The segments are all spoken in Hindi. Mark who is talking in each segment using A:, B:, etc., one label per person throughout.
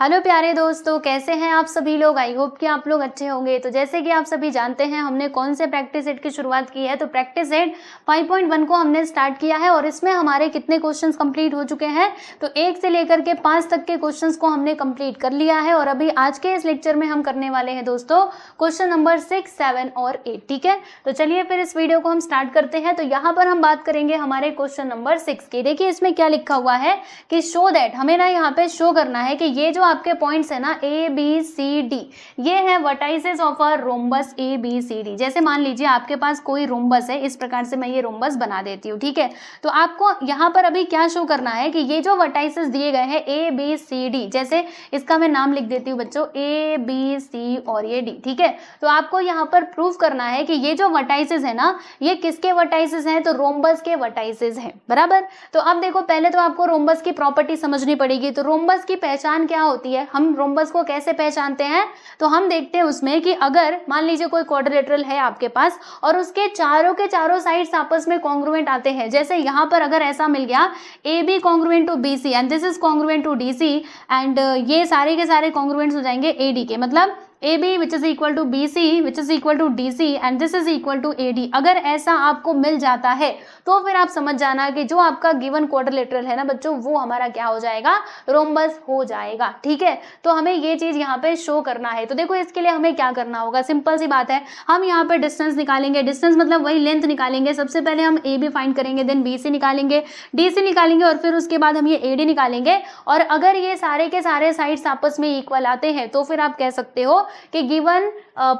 A: हेलो प्यारे दोस्तों कैसे हैं आप सभी लोग आई होप कि आप लोग अच्छे होंगे तो जैसे कि आप सभी जानते हैं हमने कौन से प्रैक्टिस एड की शुरुआत की है तो प्रैक्टिस एड 5.1 को हमने स्टार्ट किया है और इसमें हमारे कितने क्वेश्चंस कंप्लीट हो चुके हैं तो एक से लेकर के पाँच तक के क्वेश्चंस को हमने कम्प्लीट कर लिया है और अभी आज के इस लेक्चर में हम करने वाले हैं दोस्तों क्वेश्चन नंबर सिक्स सेवन और एट ठीक है तो चलिए फिर इस वीडियो को हम स्टार्ट करते हैं तो यहाँ पर हम बात करेंगे हमारे क्वेश्चन नंबर सिक्स की देखिए इसमें क्या लिखा हुआ है कि शो दैट हमें ना यहाँ पे शो करना है कि ये जो आपके पॉइंट्स है ना ए बी सी डी ये है vertices of a rhombus A B C D जैसे मान लीजिए आपके पास कोई रोम्बस है इस प्रकार से मैं ये रोम्बस बना देती हूँ ठीक है तो आपको यहाँ पर अभी क्या शो करना है कि ये जो वर्टाइसेस दिए गए हैं ए बी सी डी जैसे इसका मैं नाम लिख देती हूँ बच्चों ए बी सी और ये डी ठीक है तो आपको यहाँ पर प्रूव करना है कि ये जो वर्टाइसेस है ना ये किसके वर्टाइसेस हैं तो रोम्बस के वर्टाइसेस हैं बराबर तो अब देखो पहले तो आपको रोम्बस की प्रॉपर्टी समझनी पड़ेगी तो रोम्बस की पहचान क्या होती है हम रोम्बस को कैसे पहचानते हैं तो हम देखते हैं उसमें कि अगर मान लीजिए कोई क्वाड्रिलेटरल है आपके पास और उसके चारों के चारों साइड्स आपस में कॉन्ग्रुवेंट आते हैं जैसे यहाँ पर अगर ऐसा मिल गया A B congruent to B C and this is congruent to D C and ये सारे के सारे कॉन्ग्रुएंट्स हो जाएंगे ए डी के मतलब AB which is equal to BC which is equal to DC and this is equal to AD अगर ऐसा आपको मिल जाता है तो फिर आप समझ जाना कि जो आपका गिवन क्वार्टर लेटरल है ना बच्चों वो हमारा क्या हो जाएगा रोमबस हो जाएगा ठीक है तो हमें ये चीज़ यहाँ पे शो करना है तो देखो इसके लिए हमें क्या करना होगा सिंपल सी बात है हम यहाँ पे डिस्टेंस निकालेंगे डिस्टेंस मतलब वही लेंथ निकालेंगे सबसे पहले हम ए बी फाइंड करेंगे देन बी सी निकालेंगे डी सी निकालेंगे और फिर उसके बाद हम ये ए डी निकालेंगे और अगर ये सारे के सारे साइड्स आपस में इक्वल आते हैं तो फिर आप कह सकते हो कि given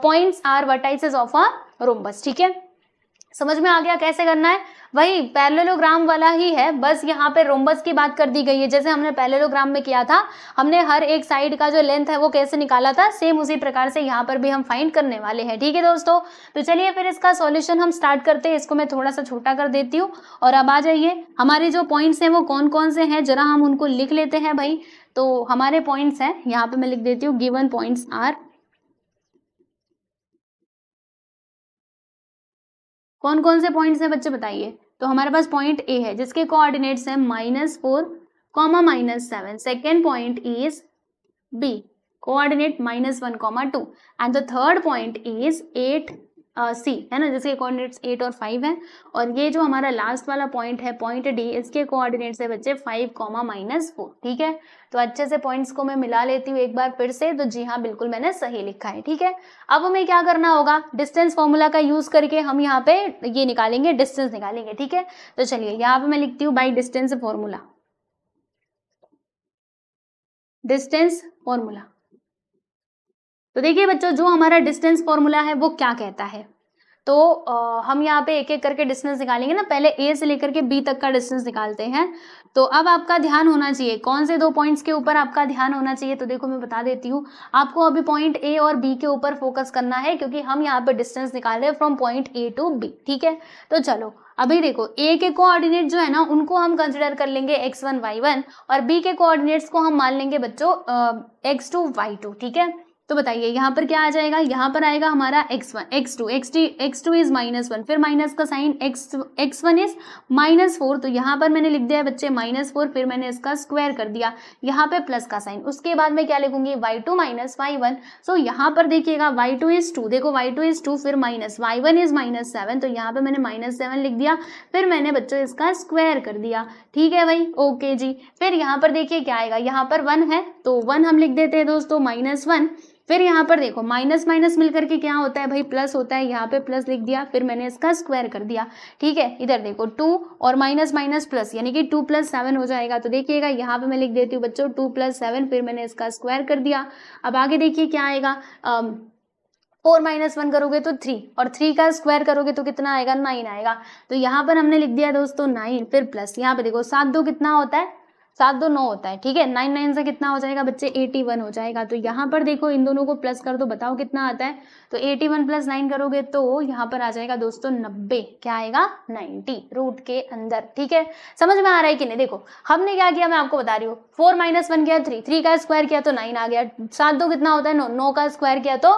A: points are vertices of a rhombus ठीक है समझ में आ गया कैसे करना है वही पैरेललोग्राम वाला ही है बस यहाँ पे रोम्बस की बात कर दी गई है जैसे हमने पैरेललोग्राम में किया था हमने हर एक साइड का जो लेंथ है वो कैसे निकाला था सेम उसी प्रकार से यहाँ पर भी हम फाइंड करने वाले हैं ठीक है दोस्तों तो चलिए फिर इसका सॉल्यूशन हम स्टार्ट करते हैं इसको मैं थोड़ा सा छोटा कर देती हूँ और अब आ जाइए हमारे जो पॉइंट्स हैं वो कौन कौन से हैं जरा हम उनको लिख लेते हैं भाई तो हमारे पॉइंट्स हैं यहाँ पर मैं लिख देती हूँ गिवन पॉइंट्स आर कौन कौन से पॉइंट्स हैं बच्चे बताइए तो हमारे पास पॉइंट ए है जिसके कोऑर्डिनेट्स हैं minus four comma minus seven second point is B coordinate minus one comma two and the third point is at C uh, है ना जिसके कोऑर्डिनेट्स एट और फाइव हैं और ये जो हमारा लास्ट वाला पॉइंट है पॉइंट डी इसके कोऑर्डिनेट्स है बच्चे फाइव कॉमा माइनस फोर ठीक है तो अच्छे से पॉइंट्स को मैं मिला लेती हूँ एक बार फिर से तो जी हाँ बिल्कुल मैंने सही लिखा है ठीक है अब हमें क्या करना होगा डिस्टेंस फॉर्मूला का यूज करके हम यहाँ पे ये निकालेंगे डिस्टेंस निकालेंगे ठीक है तो चलिए यहाँ पे मैं लिखती हूँ by distance formula distance formula तो देखिए बच्चों जो हमारा डिस्टेंस फॉर्मूला है वो क्या कहता है तो आ, हम यहाँ पे एक एक करके डिस्टेंस निकालेंगे ना पहले ए से लेकर के बी तक का डिस्टेंस निकालते हैं तो अब आपका ध्यान होना चाहिए कौन से दो पॉइंट्स के ऊपर आपका ध्यान होना चाहिए तो देखो मैं बता देती हूँ आपको अभी पॉइंट ए और बी के ऊपर फोकस करना है क्योंकि हम यहाँ पे डिस्टेंस निकाल रहे हैं from point A to B ठीक है तो चलो अभी देखो ए के कोऑर्डिनेट जो है ना उनको हम कंसिडर कर लेंगे एक्स वन वाई वन और बी के कोऑर्डिनेट्स को हम मान लेंगे बच्चों एक्स टू वाई टू ठीक है तो बताइए यहाँ पर क्या आ जाएगा यहाँ पर आएगा हमारा x1, x2, x2, two is minus one फिर माइनस का sign x x1 is minus four तो यहाँ पर मैंने लिख दिया है बच्चे माइनस फोर फिर मैंने इसका स्क्वायर कर दिया यहाँ पे प्लस का साइन उसके बाद मैं क्या लिखूंगी y2 two minus y one so यहाँ पर देखिएगा y2 टू इज टू देखो y2 टू इज टू फिर minus y one is minus seven तो यहाँ पर मैंने माइनस सेवन लिख दिया फिर मैंने बच्चों इसका स्क्वायर कर दिया ठीक है भाई ओके जी फिर यहाँ पर देखिए क्या आएगा यहाँ पर वन है तो वन हम लिख देते हैं दोस्तों माइनस वन फिर यहाँ पर देखो माइनस माइनस मिलकर के क्या होता है भाई प्लस होता है यहाँ पे प्लस लिख दिया फिर मैंने इसका स्क्वायर कर दिया ठीक है इधर देखो टू और माइनस माइनस प्लस यानी कि टू प्लस सेवन हो जाएगा तो देखिएगा यहाँ पे मैं लिख देती हूँ बच्चों टू प्लस सेवन फिर मैंने इसका स्क्वायर कर दिया अब आगे देखिए क्या आएगा आम, फोर माइनस वन करोगे तो थ्री और थ्री का स्क्वायर करोगे तो कितना आएगा नाइन आएगा तो यहाँ पर हमने लिख दिया दोस्तों नाइन फिर प्लस यहाँ पे देखो सात दो कितना होता है सात दो नौ होता है ठीक है नाइन नाइन से कितना हो जाएगा बच्चे एटी वन हो जाएगा तो यहाँ पर देखो इन दोनों को प्लस कर दो बताओ कितना आता है तो एटी वन प्लस नाइन करोगे तो यहाँ पर आ जाएगा दोस्तों नब्बे क्या आएगा नाइन्टी रूट के अंदर ठीक है समझ में आ रहा है कि नहीं देखो हमने क्या किया मैं आपको बता रही हूँ फोर माइनस वन किया थ्री थ्री का स्क्वायर किया तो नाइन आ गया सात दो कितना होता है नौ नौ का स्क्वायर किया तो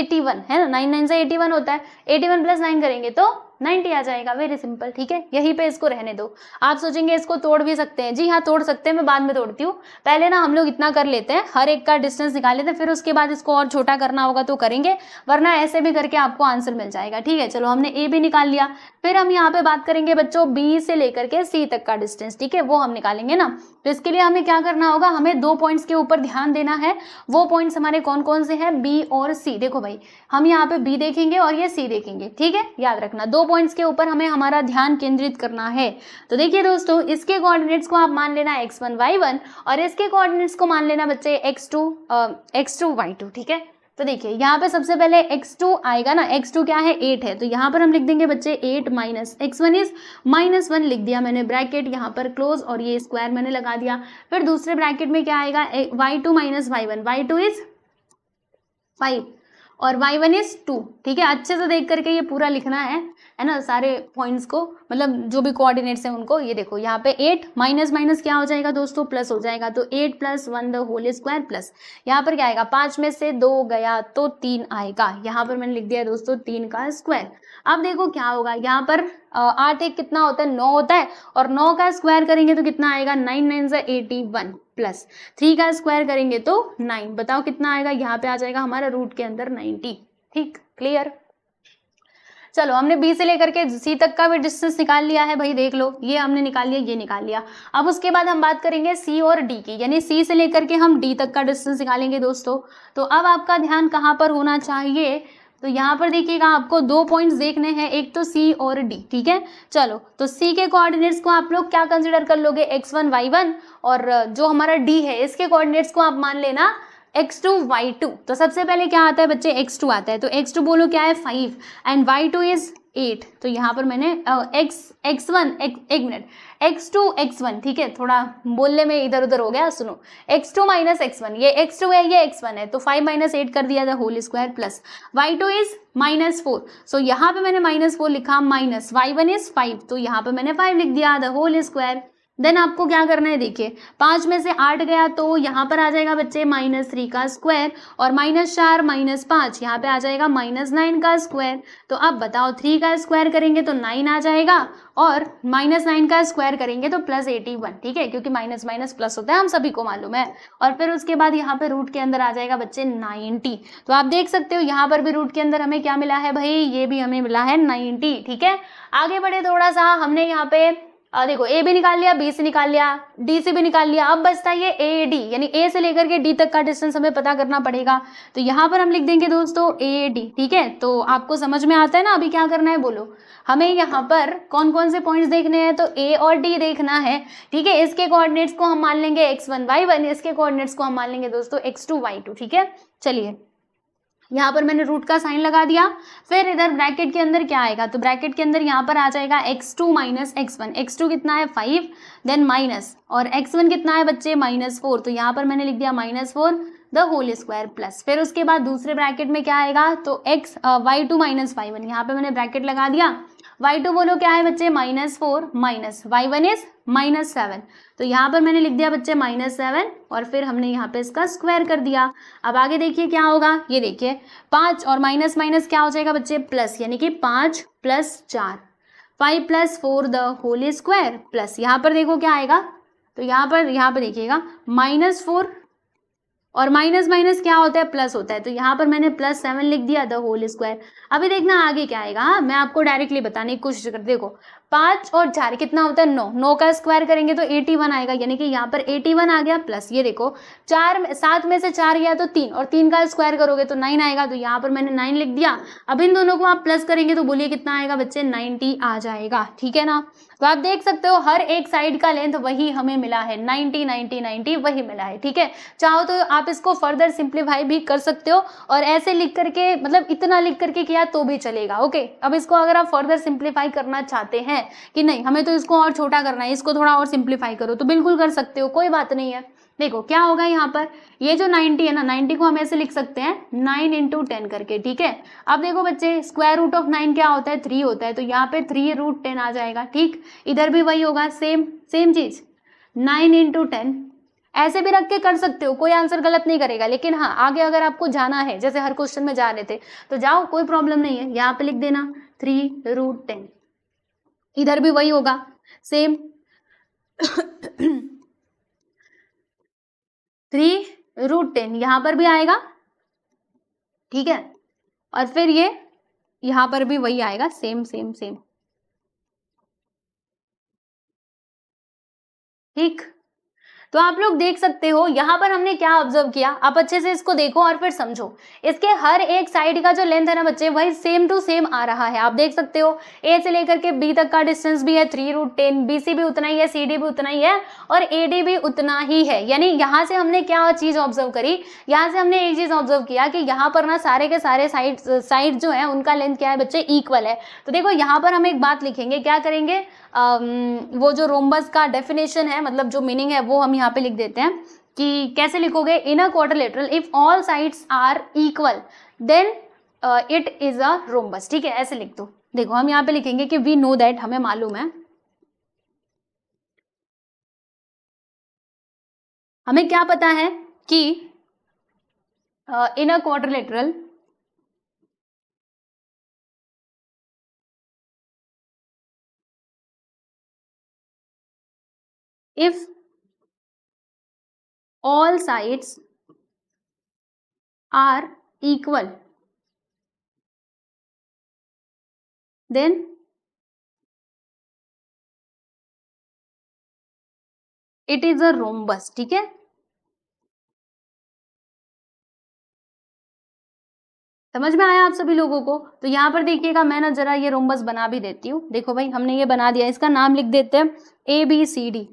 A: एटी वन है ना नाइन नाइन से एटी वन होता है एटी वन प्लस नाइन करेंगे तो 90 आ जाएगा वेरी सिंपल ठीक है यही पे इसको रहने दो आप सोचेंगे इसको तोड़ भी सकते हैं जी हाँ तोड़ सकते हैं मैं बाद में तोड़ती हूँ पहले ना हम लोग इतना कर लेते हैं हर एक का डिस्टेंस निकाल लेते हैं फिर उसके बाद इसको और छोटा करना होगा तो करेंगे वरना ऐसे भी करके आपको आंसर मिल जाएगा ठीक है चलो हमने ए भी निकाल लिया फिर हम यहाँ पे बात करेंगे बच्चों बी से लेकर के सी तक का डिस्टेंस ठीक है वो हम निकालेंगे ना तो इसके लिए हमें क्या करना होगा हमें दो पॉइंट्स के ऊपर ध्यान देना है वो पॉइंट्स हमारे कौन कौन से हैं बी और सी देखो भाई हम यहाँ पे बी देखेंगे और ये सी देखेंगे ठीक है याद रखना दो पॉइंट्स के ऊपर हमें हमारा ध्यान केंद्रित करना है तो देखिए दोस्तों इसके कोऑर्डिनेट्स को आप मान लेना एक्स वन वाई वन और इसके कोऑर्डिनेट्स को मान लेना बच्चे x two x two y two ठीक है तो देखिए यहाँ पे सबसे पहले x2 आएगा ना x2 क्या है 8 है तो यहाँ पर हम लिख देंगे बच्चे 8 minus x one is minus one लिख दिया मैंने ब्रैकेट यहाँ पर क्लोज और ये स्क्वायर मैंने लगा दिया फिर दूसरे ब्रैकेट में क्या आएगा y two minus y one y two is five और वाई वन इज टू ठीक है अच्छे से देख करके ये पूरा लिखना है है ना सारे पॉइंट्स को मतलब जो भी कोऑर्डिनेट्स हैं उनको ये देखो यहाँ पे एट माइनस माइनस क्या हो जाएगा दोस्तों प्लस हो जाएगा तो eight plus one the whole square plus यहाँ पर क्या आएगा पांच में से दो गया तो तीन आएगा यहाँ पर मैंने लिख दिया दोस्तों तीन का स्क्वायर अब देखो क्या होगा यहाँ पर आठ एक कितना होता है नौ होता है और नौ का स्क्वायर करेंगे तो कितना आएगा नाइन नाइन से एटी वन प्लस थ्री का स्क्वायर करेंगे तो नाइन बताओ कितना आएगा यहाँ पे आ जाएगा हमारा रूट के अंदर नाइनटी ठीक क्लियर चलो हमने बी से लेकर के सी तक का भी डिस्टेंस निकाल लिया है भाई देख लो ये हमने निकाल लिया ये निकाल लिया अब उसके बाद हम बात करेंगे सी और डी की यानी सी से लेकर के हम डी तक का डिस्टेंस निकालेंगे दोस्तों तो अब आपका ध्यान कहाँ पर होना चाहिए तो यहाँ पर देखिएगा आपको दो पॉइंट्स देखने हैं एक तो सी और डी ठीक है चलो तो सी के कोऑर्डिनेट्स को आप लोग क्या कंसिडर कर लोगे एक्स वन वाई वन और जो हमारा डी है इसके कोऑर्डिनेट्स को आप मान लेना एक्स टू वाई टू तो सबसे पहले क्या आता है बच्चे एक्स टू आता है तो एक्स टू बोलो क्या है five and y two is eight तो यहाँ पर मैंने एक्स एक्स वन एक minute x two x one ठीक है थोड़ा बोलने में इधर उधर हो गया सुनो x two minus x one ये एक्स टू है ये एक्स वन है तो फाइव माइनस एट कर दिया था whole square plus y two is minus four so यहाँ पे मैंने माइनस फोर लिखा minus y one is five तो यहाँ पे मैंने फाइव लिख दिया द होल स्क्वायर देन आपको क्या करना है देखिए पाँच में से आठ गया तो यहाँ पर आ जाएगा बच्चे माइनस थ्री का स्क्वायर और माइनस चार माइनस पाँच यहाँ पे आ जाएगा माइनस नाइन का स्क्वायर तो अब बताओ थ्री का स्क्वायर करेंगे तो नाइन आ जाएगा और माइनस नाइन का स्क्वायर करेंगे तो प्लस एटी वन ठीक है क्योंकि माइनस माइनस प्लस होता है हम सभी को मालूम है और फिर उसके बाद यहाँ पर रूट के अंदर आ जाएगा बच्चे नाइन्टी तो आप देख सकते हो यहाँ पर भी रूट के अंदर हमें क्या मिला है भाई ये भी हमें मिला है नाइन्टी ठीक है आगे बढ़े थोड़ा सा हमने यहाँ पे देखो ए भी निकाल लिया बी से निकाल लिया डी से भी निकाल लिया अब बचता है ए डी यानी ए से लेकर के डी तक का डिस्टेंस हमें पता करना पड़ेगा तो यहाँ पर हम लिख देंगे दोस्तों ए डी ठीक है तो आपको समझ में आता है ना अभी क्या करना है बोलो हमें यहाँ पर कौन कौन से पॉइंट्स देखने हैं तो ए और डी देखना है ठीक है इसके कोऑर्डिनेट्स को हम मान लेंगे एक्स वन वाई वन इसके कोऑर्डिनेट्स को हम मान लेंगे दोस्तों एक्स टू वाई टू ठीक है चलिए यहाँ पर मैंने रूट का साइन लगा दिया फिर इधर ब्रैकेट के अंदर क्या आएगा तो ब्रैकेट के अंदर यहाँ पर आ जाएगा x two minus x one x two कितना है फाइव देन माइनस और एक्स वन कितना है बच्चे माइनस फोर तो यहाँ पर मैंने लिख दिया minus four the whole square plus फिर उसके बाद दूसरे ब्रैकेट में क्या आएगा तो x y two minus five one यहाँ पर मैंने ब्रैकेट लगा दिया वाई टू बोलो क्या है बच्चे minus four minus y one is minus seven तो यहाँ पर मैंने लिख दिया बच्चे माइनस सेवन और फिर हमने यहाँ पे इसका स्क्वायर कर दिया अब आगे देखिए क्या होगा ये देखिए पाँच और माइनस माइनस क्या हो जाएगा बच्चे प्लस यानी कि पाँच प्लस चार five plus four the whole square plus यहाँ पर देखो क्या आएगा तो यहाँ पर यहाँ पर देखिएगा माइनस फोर और माइनस माइनस क्या होता है प्लस होता है तो यहाँ पर मैंने प्लस सेवन लिख दिया द होल स्क्वायर अभी देखना आगे क्या आएगा हाँ, मैं आपको डायरेक्टली बताने की कोशिश कर देखो पांच और चार कितना होता है नौ नौ का स्क्वायर करेंगे तो एटी वन आएगा यानी कि यहाँ पर एटी वन आ गया प्लस ये देखो चार सात में से चार गया तो तीन और तीन का स्क्वायर करोगे तो नाइन आएगा तो यहाँ पर मैंने नाइन लिख दिया अब इन दोनों को आप प्लस करेंगे तो बोलिए कितना आएगा बच्चे नाइनटी आ जाएगा ठीक है ना तो आप देख सकते हो हर एक साइड का लेंथ वही हमें मिला है नाइनटी नाइनटी नाइनटी वही मिला है ठीक है चाहो तो आप इसको फर्दर सिंप्लीफाई भी कर सकते हो और ऐसे लिख करके मतलब इतना लिख करके किया तो भी चलेगा ओके अब इसको अगर आप फर्दर सिंप्लीफाई करना चाहते हैं कि नहीं हमें तो इसको और छोटा करना है इसको थोड़ा और सिंप्लीफाई करो तो बिल्कुल कर सकते हो कोई बात नहीं है देखो क्या होगा यहाँ पर ये जो 90 है ना 90 को हम ऐसे लिख सकते हैं 9 इंटू टेन करके ठीक है अब देखो बच्चे स्क्वायर रूट ऑफ 9 क्या होता है 3 होता है तो यहाँ पे 3 रूट टेन आ जाएगा ठीक इधर भी वही होगा सेम सेम चीज़ 9 इंटू टेन ऐसे भी रख के कर सकते हो कोई आंसर गलत नहीं करेगा लेकिन हाँ आगे अगर आपको जाना है जैसे हर क्वेश्चन में जा रहे थे तो जाओ कोई प्रॉब्लम नहीं है यहाँ पे लिख देना थ्री रूट टेन इधर भी वही होगा सेम थ्री रूट टेन यहां पर भी आएगा ठीक है और फिर ये यहां पर भी वही आएगा सेम सेम सेम ठीक तो आप लोग देख सकते हो यहाँ पर हमने क्या ऑब्जर्व किया आप अच्छे से इसको देखो और फिर समझो इसके हर एक साइड का जो लेंथ है ना बच्चे वही सेम टू सेम आ रहा है आप देख सकते हो ए से लेकर के बी तक का डिस्टेंस भी है three root ten B C भी उतना ही है सी डी भी उतना ही है और ए डी भी उतना ही है यानी यहाँ से हमने क्या चीज़ ऑब्जर्व करी यहाँ से हमने एक चीज़ ऑब्जर्व किया कि यहाँ पर ना सारे के सारे साइड साइड जो है उनका लेंथ क्या है बच्चे इक्वल है तो देखो यहाँ पर हम एक बात लिखेंगे क्या करेंगे वो जो रोम्बस का डेफिनेशन है मतलब जो मीनिंग है वो हम यहाँ पे लिख देते हैं कि कैसे लिखोगे in a quadrilateral if all sides are equal then it is a rhombus ठीक है ऐसे लिख दो देखो हम यहाँ पे लिखेंगे कि वी नो दैट हमें मालूम है
B: हमें क्या पता है कि in a quadrilateral if all sides are equal then it is a rhombus ठीक है समझ में आया आप सभी लोगों को तो यहां पर
A: देखिएगा मैं ना जरा ये रोमबस बना भी देती हूँ देखो भाई हमने ये बना दिया इसका नाम लिख देते हैं A B C D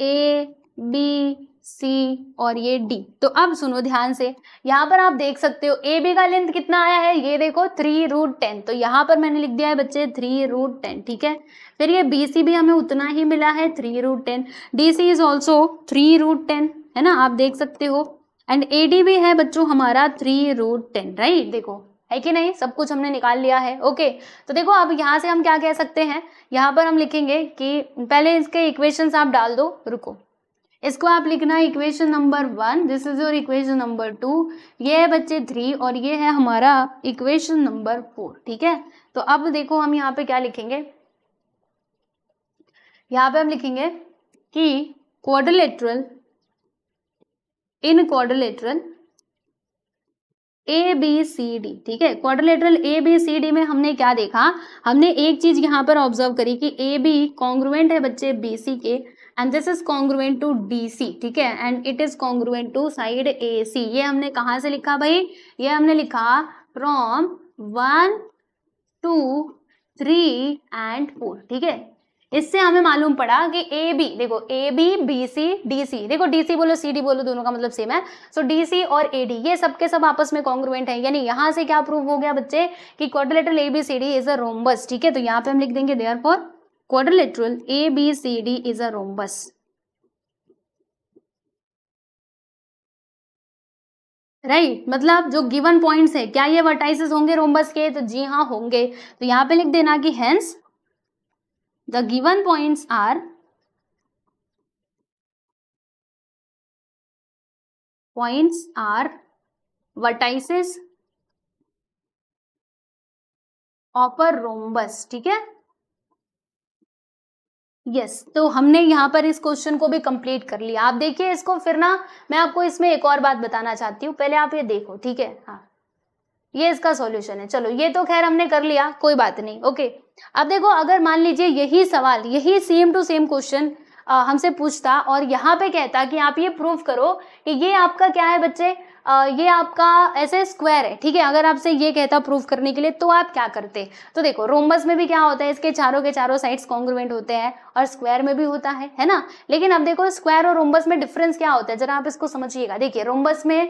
A: A B C और ये डी तो अब सुनो ध्यान से यहाँ पर आप देख सकते हो ए बी का लेंथ कितना आया है ये देखो थ्री रूट टेन तो यहाँ पर मैंने लिख दिया है बच्चे थ्री रूट टेन ठीक है फिर ये बी सी भी हमें उतना ही मिला है three root ten D C is also three root ten है ना आप देख सकते हो एंड ए डी भी है बच्चों हमारा थ्री रूट टेन राइट देखो है कि नहीं सब कुछ हमने निकाल लिया है ओके तो देखो अब यहाँ से हम क्या कह सकते हैं यहाँ पर हम लिखेंगे कि पहले इसके इक्वेशंस आप डाल दो रुको इसको आप लिखना equation number one this is your equation number two ये है बच्चे थ्री और ये है हमारा इक्वेशन नंबर फोर ठीक है तो अब देखो हम यहाँ पे क्या लिखेंगे यहाँ पे हम लिखेंगे कि quadrilateral in quadrilateral A B C D ठीक है quadrilateral A B C D में हमने क्या देखा हमने एक चीज यहाँ पर ऑब्जर्व करी कि ए बी कॉन्ग्रुएंट है बच्चे बी सी के and this is congruent to D C ठीक है and it is congruent to side A C ये हमने कहा से लिखा भाई ये हमने लिखा from one two three and four ठीक है इससे हमें मालूम पड़ा कि ए बी देखो A B B C D C देखो डी सी बोलो सी डी बोलो दोनों का मतलब सेम है सो डी सी और ए डी ये सबके सब आपस में कॉन्ग्रुवेंट है यानी यहां से क्या प्रूव हो गया बच्चे कि quadrilateral A B C D is a rhombus ठीक है तो यहाँ पे हम लिख देंगे therefore quadrilateral A B C D is a rhombus right right, मतलब जो गिवन पॉइंट्स है क्या ये वर्टाइसेस होंगे रोमबस के तो जी हाँ होंगे
B: तो यहाँ पे लिख देना कि hence The given points are points are vertices of rhombus ठीक है यस yes, तो हमने यहां
A: पर इस क्वेश्चन को भी कंप्लीट कर लिया आप देखिए इसको फिर ना मैं आपको इसमें एक और बात बताना चाहती हूँ पहले आप ये देखो ठीक है हाँ ये इसका सॉल्यूशन है चलो ये तो खैर हमने कर लिया कोई बात नहीं ओके अब देखो अगर मान लीजिए यही सवाल यही सेम टू सेम क्वेश्चन हमसे पूछता और यहाँ पे कहता कि आप ये प्रूव करो कि ये आपका क्या है बच्चे ये आपका ऐसे स्क्वायर है ठीक है अगर आपसे ये कहता प्रूफ करने के लिए तो आप क्या करते तो देखो रोमबस में भी क्या होता है इसके चारों के चारों साइड्स कॉन्ग्रुवेंट होते हैं और स्क्वायर में भी होता है है ना लेकिन अब देखो स्क्वायर और रोमबस में डिफरेंस क्या होता है जरा आप इसको समझिएगा देखिए रोमबस में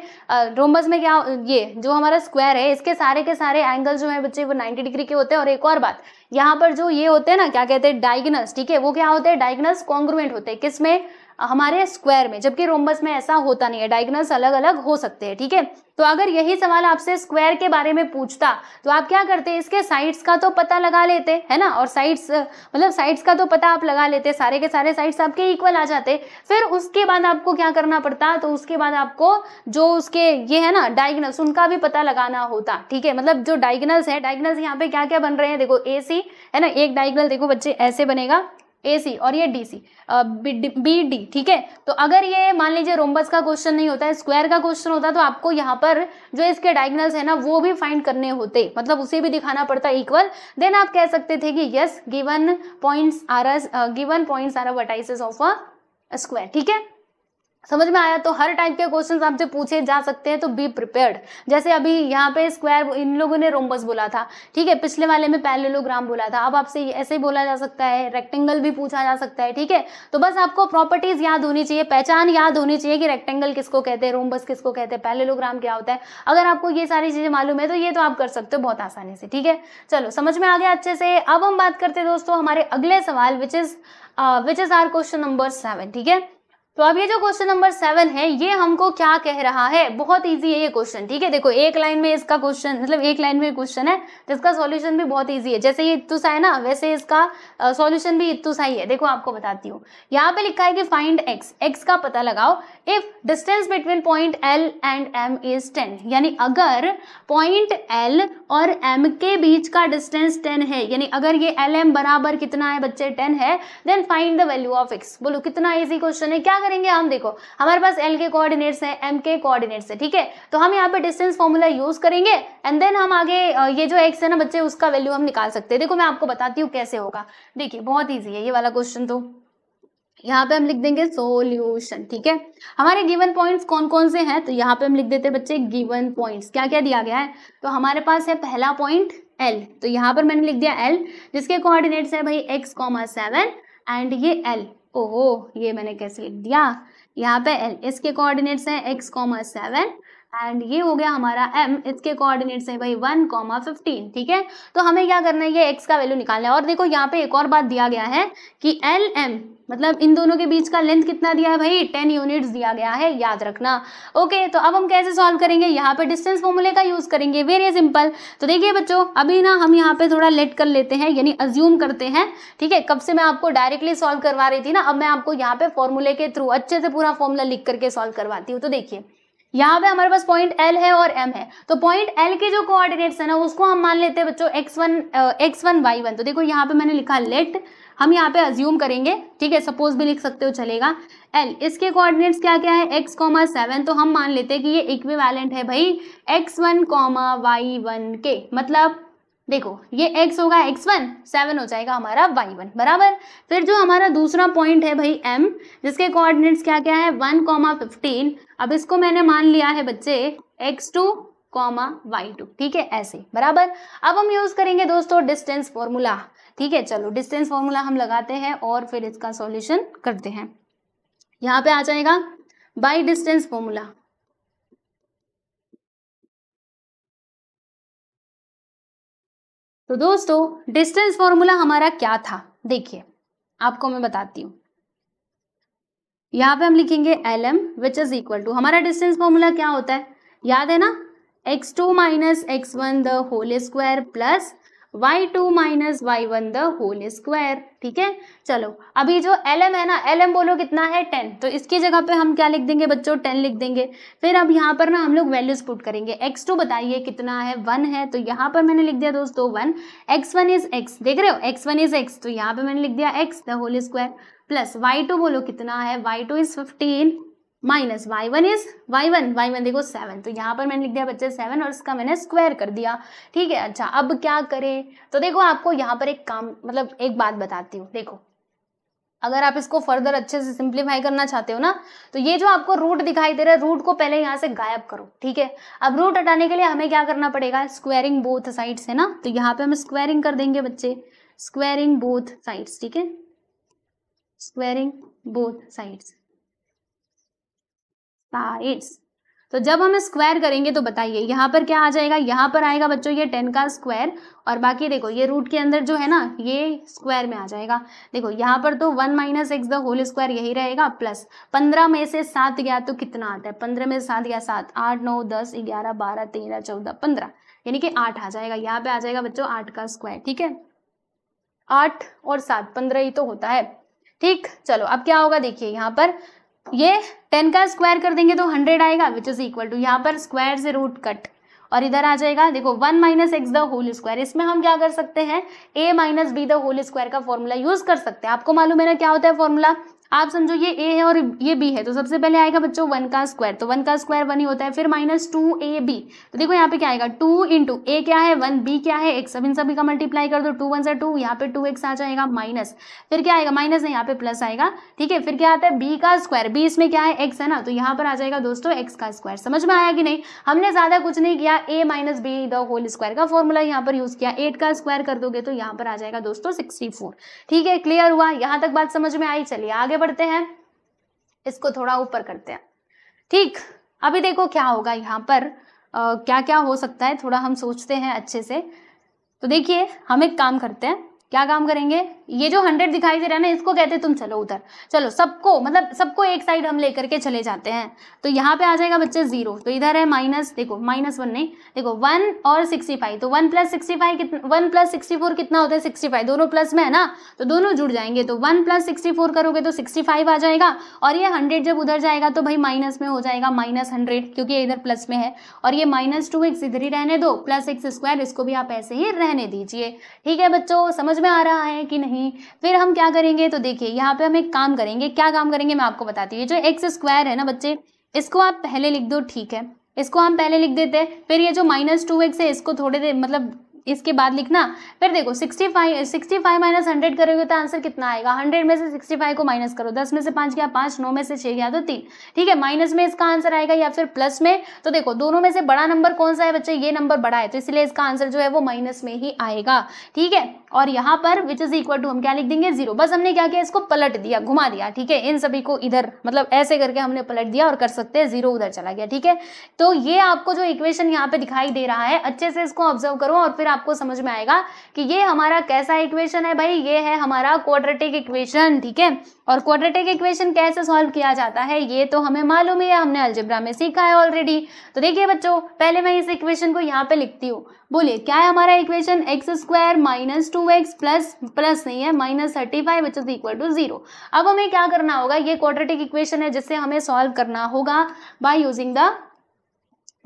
A: रोमबस में क्या ये जो हमारा स्क्वायर है इसके सारे के सारे एंगल जो है बच्चे वो नाइन्टी डिग्री के होते हैं और एक और बात यहाँ पर जो ये होते हैं ना क्या कहते हैं डायगनस ठीक है वो क्या होते हैं डायगनस कॉन्ग्रुवेंट होते हैं किसमें हमारे स्क्वायर में जबकि रोमबस में ऐसा होता नहीं है डायगनल्स अलग अलग हो सकते हैं ठीक है थीके? तो अगर यही सवाल आपसे स्क्वायर के बारे में पूछता तो आप क्या करते इसके साइड्स का तो पता लगा लेते है ना और साइड्स मतलब साइड्स का तो पता आप लगा लेते सारे के सारे साइड्स आपके इक्वल आ जाते फिर उसके बाद आपको क्या करना पड़ता तो उसके बाद आपको जो उसके ये है ना डायगनल्स उनका भी पता लगाना होता ठीक है मतलब जो डायग्नल्स है डायगनल्स यहाँ पे क्या क्या बन रहे हैं देखो ए है ना एक डायगनल देखो बच्चे ऐसे बनेगा ए सी और ये डी सी बी डी ठीक है तो अगर ये मान लीजिए रोम्बस का क्वेश्चन नहीं होता है स्क्वायर का क्वेश्चन होता तो आपको यहाँ पर जो इसके डायगनल्स है ना वो भी फाइंड करने होते मतलब उसे भी दिखाना पड़ता इक्वल देन आप कह सकते थे कि yes given points are given points are vertices of a square ठीक है समझ में आया तो हर टाइप के क्वेश्चंस आपसे पूछे जा सकते हैं तो बी प्रिपेयर्ड जैसे अभी यहाँ पे स्क्वायर इन लोगों ने रोमबस बोला था ठीक है पिछले वाले में पैरेलोग्राम बोला था अब आपसे ऐसे ही बोला जा सकता है रेक्टेंगल भी पूछा जा सकता है ठीक है तो बस आपको प्रॉपर्टीज़ याद होनी चाहिए पहचान याद होनी चाहिए कि रेक्टेंगल किसको कहते हैं रोमबस किसको कहते हैं पैरेलोग्राम क्या होता है अगर आपको ये सारी चीज़ें मालूम है तो ये तो आप कर सकते हो बहुत आसानी से ठीक है चलो समझ में आ गया अच्छे से अब हम बात करते हैं दोस्तों हमारे अगले सवाल which is which is are question number seven ठीक है तो अब ये जो क्वेश्चन नंबर सेवन है ये हमको क्या कह रहा है बहुत इजी है ये क्वेश्चन ठीक है देखो एक लाइन में इसका क्वेश्चन मतलब एक लाइन में क्वेश्चन है जिसका तो सॉल्यूशन भी बहुत इजी है जैसे ये इत्तु सा है ना वैसे इसका सॉल्यूशन भी इतुसा सा ही है देखो आपको बताती हूँ यहाँ पे लिखा है कि फाइंड एक्स एक्स का पता लगाओ if distance between point L and M is ten यानी अगर पॉइंट एल और एम के बीच का डिस्टेंस टेन है यानी अगर ये एल एम बराबर कितना है बच्चे टेन है then find the value of x बोलो कितना ईजी क्वेश्चन है क्या करेंगे हम देखो हमारे पास एल के कोऑर्डिनेट्स हैं एम के कोऑर्डिनेट्स हैं ठीक है तो हम यहाँ पे डिस्टेंस फॉर्मूला यूज करेंगे एंड देन हम आगे ये जो एक्स है ना बच्चे उसका वैल्यू हम निकाल सकते हैं देखो मैं आपको बताती हूँ कैसे होगा देखिए बहुत ईजी है ये वाला क्वेश्चन तो यहाँ पे हम लिख देंगे सोल्यूशन ठीक है हमारे गिवन पॉइंट्स कौन कौन से हैं तो यहाँ पे हम लिख देते हैं बच्चे गिवन पॉइंट्स क्या क्या दिया गया है तो हमारे पास है पहला पॉइंट एल तो यहाँ पर मैंने लिख दिया एल जिसके कोऑर्डिनेट्स है भाई एक्स कॉमा सेवन एंड ये एल ओहो ये मैंने कैसे लिख दिया यहाँ पे एल एस के कोऑर्डिनेट्स हैं एक्स कॉमा सेवन एंड ये हो गया हमारा m इसके कोऑर्डिनेट्स हैं भाई वन कॉमा फिफ्टीन ठीक है तो हमें क्या करना है ये x का वैल्यू निकालना है और देखो यहाँ पे एक और बात दिया गया है कि एल एम मतलब इन दोनों के बीच का लेंथ कितना दिया है भाई टेन यूनिट्स दिया गया है याद रखना ओके तो अब हम कैसे सॉल्व करेंगे यहाँ पे डिस्टेंस फॉर्मूले का यूज़ करेंगे वेरी सिंपल तो देखिए बच्चों अभी ना हम यहाँ पे थोड़ा लेट कर लेते हैं यानी अज्यूम करते हैं ठीक है कब से मैं आपको डायरेक्टली सॉल्व करवा रही थी ना अब मैं आपको यहाँ पे फॉर्मूले के थ्रू अच्छे से पूरा फॉर्मूला लिख करके सॉल्व करवाती हूँ तो देखिए यहाँ पे हमारे पास पॉइंट एल है और एम है तो पॉइंट एल के जो कोऑर्डिनेट्स है ना उसको हम मान लेते हैं बच्चों x one x one y one तो देखो यहाँ पे मैंने लिखा लेट हम यहाँ पे अज्यूम करेंगे ठीक है सपोज भी लिख सकते हो चलेगा एल इसके कोऑर्डिनेट्स क्या क्या है एक्स कॉमा सेवन तो हम मान लेते हैं कि ये इक्विवेलेंट है भाई x one comma y one के मतलब देखो ये एक्स होगा एक्स वन सेवन हो जाएगा हमारा वाई वन बराबर फिर जो हमारा दूसरा पॉइंट है भाई एम जिसके कोऑर्डिनेट्स क्या क्या है वन कॉमा फिफ्टीन अब इसको मैंने मान लिया है बच्चे x two comma y two ठीक है ऐसे बराबर अब हम यूज़ करेंगे दोस्तों डिस्टेंस फॉर्मूला ठीक है चलो डिस्टेंस फॉर्मूला हम लगाते हैं और फिर इसका सॉल्यूशन करते हैं
B: यहाँ पे आ जाएगा बाई डिस्टेंस फॉर्मूला तो दोस्तों डिस्टेंस फॉर्मूला हमारा क्या था देखिए आपको मैं बताती हूँ
A: यहाँ पे हम लिखेंगे L M which is equal to हमारा डिस्टेंस फॉर्मूला क्या होता है याद है ना x two minus x one the whole square plus y two minus y one the whole square ठीक है चलो अभी जो एल एम है ना एल एम बोलो कितना है टेन तो इसकी जगह पे हम क्या लिख देंगे बच्चों टेन लिख देंगे फिर अब यहाँ पर ना हम लोग वैल्यूज पुट करेंगे एक्स टू बताइए कितना है वन है तो यहाँ पर मैंने लिख दिया दोस्तों one x one is x देख रहे हो एक्स वन इज एक्स तो यहाँ पर मैंने लिख दिया x the whole square plus y two बोलो कितना है y two is fifteen minus y one is y one y one देखो सेवन तो यहाँ पर मैंने लिख दिया बच्चे सेवन और इसका मैंने स्क्वायर कर दिया ठीक है अच्छा अब क्या करें तो देखो आपको यहाँ पर एक काम मतलब एक बात बताती हूँ देखो अगर आप इसको फर्दर अच्छे से सिंप्लीफाई करना चाहते हो ना तो ये जो आपको रूट दिखाई दे रहा है रूट को पहले यहाँ से गायब करो ठीक है अब रूट हटाने के लिए हमें क्या करना पड़ेगा स्क्वायरिंग बोथ साइड से ना तो यहाँ पे हम स्क्वायरिंग कर देंगे बच्चे स्क्वायरिंग बोथ साइड्स ठीक है स्क्वायरिंग बोथ साइड्स साइड्स तो जब हम स्क्वायर करेंगे तो बताइए यहाँ पर क्या आ जाएगा यहाँ पर आएगा बच्चों ये टेन का स्क्वायर और बाकी देखो ये रूट के अंदर जो है ना ये स्क्वायर में आ जाएगा देखो यहाँ पर तो one minus x the whole square यही रहेगा प्लस पंद्रह में से सात गया तो कितना आता है पंद्रह में से सात गया सात आठ नौ दस ग्यारह बारह तेरह चौदह पंद्रह यानी कि आठ आ जाएगा यहाँ पे आ जाएगा बच्चों आठ का स्क्वायर ठीक है आठ और सात पंद्रह ही तो होता है ठीक चलो अब क्या होगा देखिए यहाँ पर ये टेन का स्क्वायर कर देंगे तो हंड्रेड आएगा विच इज़ इक्वल टू यहाँ पर स्क्वायर से रूट कट और इधर आ जाएगा देखो one minus x the whole square इसमें हम क्या कर सकते हैं A minus B the whole square का फॉर्मूला यूज कर सकते हैं आपको मालूम है ना क्या होता है फॉर्मूला आप समझो ये ए है और ये बी है तो सबसे पहले आएगा बच्चों वन का स्क्वायर तो वन का स्क्वायर वन ही होता है फिर माइनस टू ए बी तो देखो यहाँ पे क्या आएगा टू इंटू ए क्या है वन बी क्या है एक सब इन सभी का मल्टीप्लाई कर दो टू वन से टू यहाँ पे टू एक्स आ जाएगा माइनस फिर क्या आएगा माइनस है यहाँ पे प्लस आएगा ठीक है फिर क्या आता है बी का स्क्वायर बी इसमें क्या है एक्स है ना तो यहाँ पर आ जाएगा दोस्तों एक्स का स्क्वायर समझ में आया कि नहीं हमने ज़्यादा कुछ नहीं किया A minus B the whole square का फॉर्मूला यहाँ पर यूज़ किया एट का स्क्वायर कर दोगे तो यहाँ पर आ जाएगा दोस्तों सिक्सटी ठीक है क्लियर हुआ यहाँ तक बात समझ में आई चलिए आगे बढ़ते हैं इसको थोड़ा ऊपर करते हैं ठीक अभी देखो क्या होगा यहाँ पर आ, क्या क्या हो सकता है थोड़ा हम सोचते हैं अच्छे से तो देखिए हम एक काम करते हैं क्या काम करेंगे ये जो हंड्रेड दिखाई दे रहा है ना इसको कहते हैं तुम चलो उधर चलो सबको मतलब सबको एक साइड हम लेकर के चले जाते हैं तो यहाँ पे आ जाएगा बच्चे जीरो तो इधर है माइनस देखो माइनस वन नहीं देखो वन और सिक्सटी फाइव तो वन प्लस सिक्सटी फाइव कितना वन प्लस सिक्सटी फोर कितना होता है सिक्सटी फाइव दोनों प्लस में है ना तो दोनों जुड़ जाएंगे तो वन प्लस सिक्सटी फोर करोगे तो सिक्सटी फाइव आ जाएगा और ये हंड्रेड जब उधर जाएगा तो भाई माइनस में हो जाएगा माइनस हंड्रेड क्योंकि ये इधर प्लस में है और ये माइनस टू एक्स इधर ही रहने दो प्लस एक्स स्क्वायर इसको भी आप ऐसे ही रहने दीजिए ठीक है बच्चों समझ में आ रहा है कि नहीं हमें फिर हम क्या करेंगे तो देखिए यहाँ पे हम एक काम करेंगे क्या काम करेंगे मैं आपको बताती हूँ जो एक्स स्क्वायर है ना बच्चे इसको आप पहले लिख दो ठीक है इसको हम पहले लिख देते हैं फिर ये जो माइनस टू एक्स है इसको थोड़े देर मतलब इसके बाद लिखना फिर देखो sixty five sixty five minus hundred करोगे तो आंसर कितना आएगा हंड्रेड में से सिक्सटी फाइव को माइनस करो दस में से पाँच गया पाँच नौ में से छः गया तो तीन ठीक है माइनस में इसका आंसर आएगा या फिर प्लस में तो देखो दोनों में से बड़ा नंबर कौन सा है बच्चे ये नंबर बड़ा है तो इसलिए इसका आंसर जो है वो माइनस में ही आएगा ठीक है और यहाँ पर विच इज इक्वल टू हम क्या लिख देंगे जीरो बस हमने क्या किया इसको पलट दिया घुमा दिया ठीक है इन सभी को इधर मतलब ऐसे करके हमने पलट दिया और कर सकते हैं जीरो उधर चला गया ठीक है तो ये आपको जो इक्वेशन यहाँ पे दिखाई दे रहा है अच्छे से इसको ऑब्जर्व करो और फिर आपको समझ में आएगा कि ये हमारा कैसा इक्वेशन है भाई ये है हमारा क्वाड्रेटिक इक्वेशन ठीक है और क्वाड्रेटिक इक्वेशन कैसे सॉल्व किया जाता है ये तो हमें मालूम है हमने अल्जेब्रा में सीखा है ऑलरेडी तो देखिए बच्चों पहले मैं इस इक्वेशन को यहाँ पे लिखती हूँ बोलिए क्या है हमारा equation x square minus two x plus plus नहीं है minus thirty five which is equal to zero अब हमें क्या करना होगा ये क्वाड्रेटिक इक्वेशन है जिससे हमें सॉल्व करना होगा बाय यूजिंग द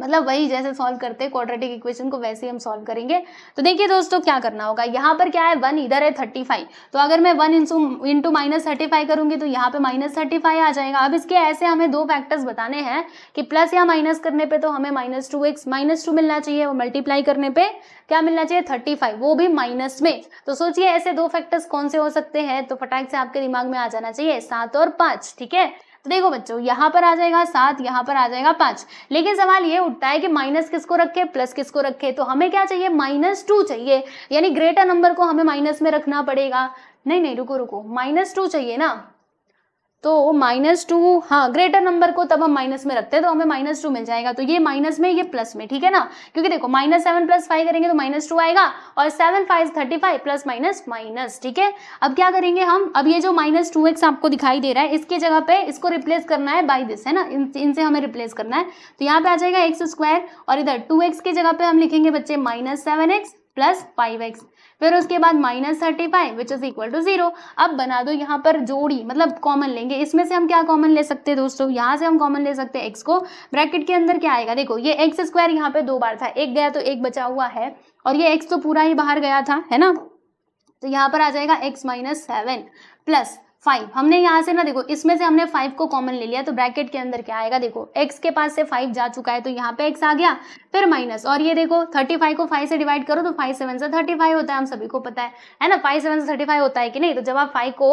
A: मतलब वही जैसे सॉल्व करते हैं क्वाड्रेटिक इक्वेशन को वैसे ही हम सॉल्व करेंगे तो देखिए दोस्तों क्या करना होगा यहाँ पर क्या है वन इधर है थर्टी फाइव तो अगर मैं वन इंसू इंटू माइनस थर्टी फाइव करूंगी तो यहाँ पे माइनस थर्टी फाइव आ जाएगा अब इसके ऐसे हमें दो फैक्टर्स बताने हैं कि प्लस या माइनस करने पे तो हमें minus two x minus two मिलना चाहिए और मल्टीप्लाई करने पे क्या मिलना चाहिए थर्टी फाइव वो भी माइनस में तो सोचिए ऐसे दो फैक्टर्स कौन से हो सकते हैं तो फटाक से आपके दिमाग में आ जाना चाहिए सात और पाँच ठीक है तो देखो बच्चों यहाँ पर आ जाएगा सात यहाँ पर आ जाएगा पाँच लेकिन सवाल ये उठता है कि माइनस किसको रखे प्लस किसको रखे तो हमें क्या चाहिए माइनस टू चाहिए यानी ग्रेटर नंबर को हमें माइनस में रखना पड़ेगा नहीं नहीं रुको रुको माइनस टू चाहिए ना तो माइनस टू हाँ ग्रेटर नंबर को तब हम माइनस में रखते हैं तो हमें माइनस टू मिल जाएगा तो ये माइनस में ये प्लस में ठीक है ना क्योंकि देखो माइनस सेवन प्लस फाइव करेंगे तो माइनस टू आएगा और seven five thirty five plus minus minus ठीक है अब क्या करेंगे हम अब ये जो माइनस टू एक्स आपको दिखाई दे रहा है इसके जगह पे इसको रिप्लेस करना है बाई दिस है ना इन इनसे हमें रिप्लेस करना है तो यहाँ पे आ जाएगा एक्स स्क्वायर और इधर टू एक्स की जगह पे हम लिखेंगे बच्चे minus seven x plus five x फिर उसके बाद minus thirty five which is equal to zero अब बना दो यहाँ पर जोड़ी मतलब कॉमन लेंगे इसमें से हम क्या कॉमन ले सकते हैं दोस्तों यहाँ से हम कॉमन ले सकते हैं एक्स को ब्रैकेट के अंदर क्या आएगा देखो ये एक्स स्क्वायर यहाँ पे दो बार था एक गया तो एक बचा हुआ है और ये एक्स तो पूरा ही बाहर गया था है ना तो यहाँ पर आ जाएगा x minus seven plus five हमने यहाँ से ना देखो इसमें से हमने फाइव को कॉमन ले लिया तो ब्रैकेट के अंदर क्या आएगा देखो एक्स के पास से फाइव जा चुका है तो यहाँ पे एक्स आ गया फिर माइनस और ये देखो थर्टी फाइव को फाइव से डिवाइड करो तो फाइव सेवन से थर्टी फाइव होता है हम सभी को पता है है ना फाइव सेवन से थर्टी फाइव होता है कि नहीं तो जब आप फाइव को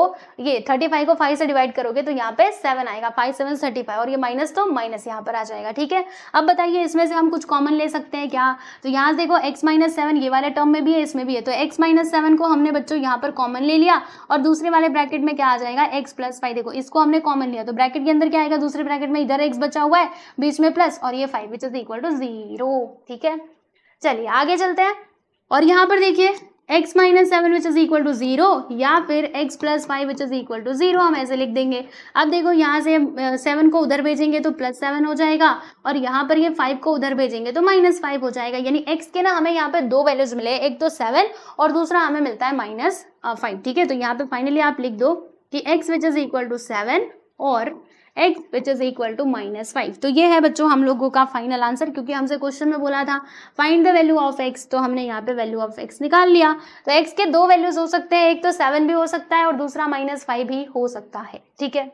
A: ये थर्टी फाइव को फाइव से डिवाइड करोगे तो यहाँ पे सेवन आएगा फाइव सेवन से थर्टी फाइव और ये माइनस तो माइनस यहाँ पर आ जाएगा ठीक है अब बताइए इसमें से हम कुछ कॉमन ले सकते हैं क्या तो यहाँ देखो एक्स माइनस सेवन ये वाले टर्म में भी है इसमें भी है तो एक्स माइनस सेवन को हमने बच्चों यहाँ पर कॉमन ले लिया और दूसरे वाले ब्रैकेट में क्या जाएगा x प्लस फाइव देखो इसको हमने कॉमन लिया तो ब्रैकेट के अंदर क्या आएगा दूसरे ब्रैकेट में इधर x बचा हुआ है बीच में प्लस और ये five which is equal to zero ठीक है चलिए आगे चलते हैं और यहाँ पर देखिए x minus seven which is equal to zero या फिर x plus five which is equal to zero हम ऐसे लिख देंगे अब देखो यहाँ से सेवन को उधर भेजेंगे तो प्लस सेवन हो जाएगा और यहाँ पर ये फाइव को उधर भेजेंगे तो माइनस फाइव हो जाएगा यानी x के ना हमें यहाँ पर दो वैल्यूज मिले एक तो सेवन और दूसरा हमें मिलता है माइनस फाइव ठीक है तो यहाँ पे फाइनली आप लिख दो कि x which is equal to seven और x which is equal to minus five तो ये है बच्चों हम लोगों का फाइनल आंसर क्योंकि हमसे क्वेश्चन में बोला था find the value of x तो हमने यहाँ पे वैल्यू ऑफ x निकाल लिया तो x के दो वैल्यूज हो सकते हैं एक तो सेवन भी हो सकता है और दूसरा माइनस फाइव भी हो सकता है ठीक है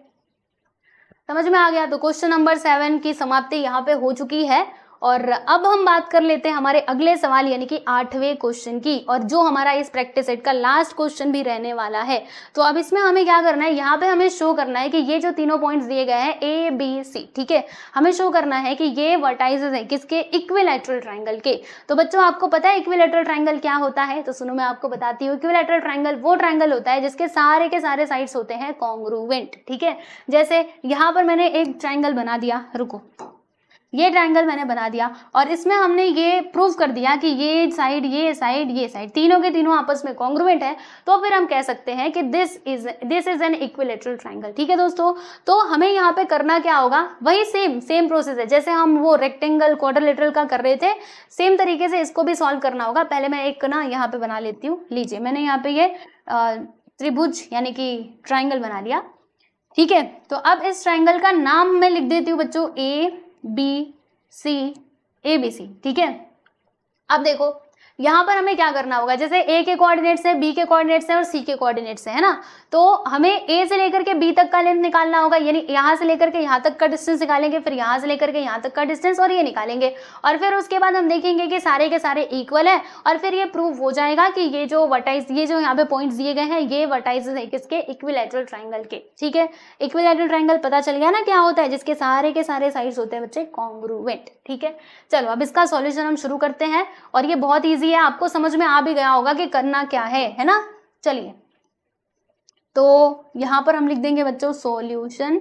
A: समझ में आ गया तो क्वेश्चन नंबर सेवन की समाप्ति यहाँ पे हो चुकी है और अब हम बात कर लेते हैं हमारे अगले सवाल यानी कि आठवें क्वेश्चन की और जो हमारा इस प्रैक्टिस सेट का लास्ट क्वेश्चन भी रहने वाला है तो अब इसमें हमें क्या करना है यहाँ पे हमें शो करना है कि ये जो तीनों पॉइंट्स दिए गए हैं ए बी सी ठीक है हमें शो करना है कि ये वर्टाइजेस हैं किसके इक्विलेटरल ट्राइंगल के तो बच्चों आपको पता है इक्विलेटरल ट्राइंगल क्या होता है तो सुनो मैं आपको बताती हूँ इक्विलेटरल ट्राइंगल वो ट्राइंगल होता है जिसके सारे के सारे साइड्स होते हैं कॉन्ग्रूवेंट ठीक है जैसे यहाँ पर मैंने एक ट्राइंगल बना दिया रुको ये ट्रायंगल मैंने बना दिया और इसमें हमने ये प्रूव कर दिया कि ये साइड ये साइड ये साइड तीनों के तीनों आपस में कॉन्ग्रुएंट है तो फिर हम कह सकते हैं कि this is this is an equilateral triangle ठीक है दोस्तों तो हमें यहाँ पे करना क्या होगा वही सेम सेम प्रोसेस है जैसे हम वो रेक्टेंगल क्वार्टरलेटरल का कर रहे थे सेम तरीके से इसको भी सॉल्व करना होगा पहले मैं एक ना यहाँ पे बना लेती हूँ लीजिए मैंने यहाँ पे ये त्रिभुज यानी कि ट्राइंगल बना लिया ठीक है तो अब इस ट्राइंगल का नाम मैं लिख देती हूँ बच्चों ए बी सी ए बी सी ठीक है अब देखो यहाँ पर हमें क्या करना होगा जैसे ए के कोऑर्डिनेट्स हैं बी के कोऑर्डिनेट्स हैं और सी के कोऑर्डिनेट्स हैं है ना तो हमें ए से लेकर के बी तक का लेंथ निकालना होगा यानी यहाँ से लेकर के यहाँ तक का डिस्टेंस निकालेंगे फिर यहाँ से लेकर के यहाँ तक का डिस्टेंस और ये निकालेंगे और फिर उसके बाद हम देखेंगे कि सारे के सारे इक्वल है और फिर ये प्रूव हो जाएगा कि ये जो वर्टाइज ये जो यहाँ पे पॉइंट दिए गए हैं ये वर्टाइज है किसके इक्विलेटरल ट्राइंगल के ठीक है इक्विलेटरल ट्राइंगल पता चल गया ना क्या होता है जिसके सारे के सारे साइड होते हैं बच्चे कॉन्ग्रूवेंट ठीक है चलो अब इसका सॉल्यूशन हम शुरू करते हैं और ये बहुत ईजी है आपको समझ में आ भी गया होगा कि करना क्या है है ना चलिए तो यहाँ पर हम लिख देंगे बच्चों सॉल्यूशन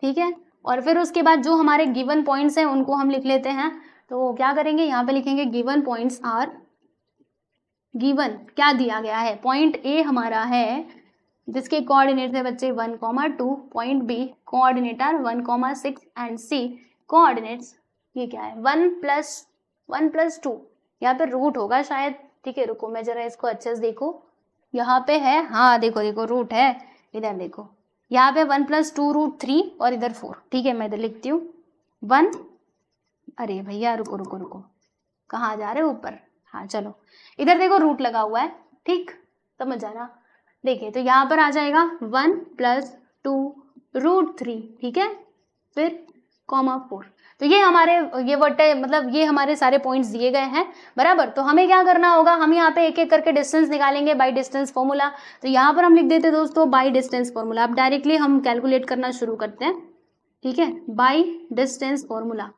A: ठीक है और फिर उसके बाद जो हमारे गिवन पॉइंट्स हैं उनको हम लिख लेते हैं तो क्या करेंगे यहाँ पे लिखेंगे गिवन पॉइंट्स आर गिवन क्या दिया गया है पॉइंट ए हमारा है जिसके कोऑर्डिनेट है बच्चे one comma two point B coordinate are one comma six and C coordinates ये क्या है one plus one plus two यहाँ पे रूट होगा शायद ठीक है रुको मैं जरा इसको अच्छे से देखो यहाँ पे है हाँ देखो देखो रूट है इधर देखो यहाँ पे one plus two root three और इधर फोर ठीक है मैं इधर लिखती हूँ वन अरे भैया रुको रुको रुको कहाँ जा रहे हो ऊपर हाँ चलो इधर देखो रूट लगा हुआ है ठीक समझ जाना देखिए तो यहाँ पर आ जाएगा one plus two root three ठीक है फिर कॉमा फोर तो ये हमारे ये वटे मतलब ये हमारे सारे पॉइंट्स दिए गए हैं बराबर तो हमें क्या करना होगा हम यहाँ पे एक एक करके डिस्टेंस निकालेंगे बाई डिस्टेंस फॉर्मूला तो यहाँ पर हम लिख देते दोस्तों बाई डिस्टेंस फॉर्मूला अब डायरेक्टली हम कैलकुलेट करना शुरू करते हैं ठीक है बाई डिस्टेंस फॉर्मूला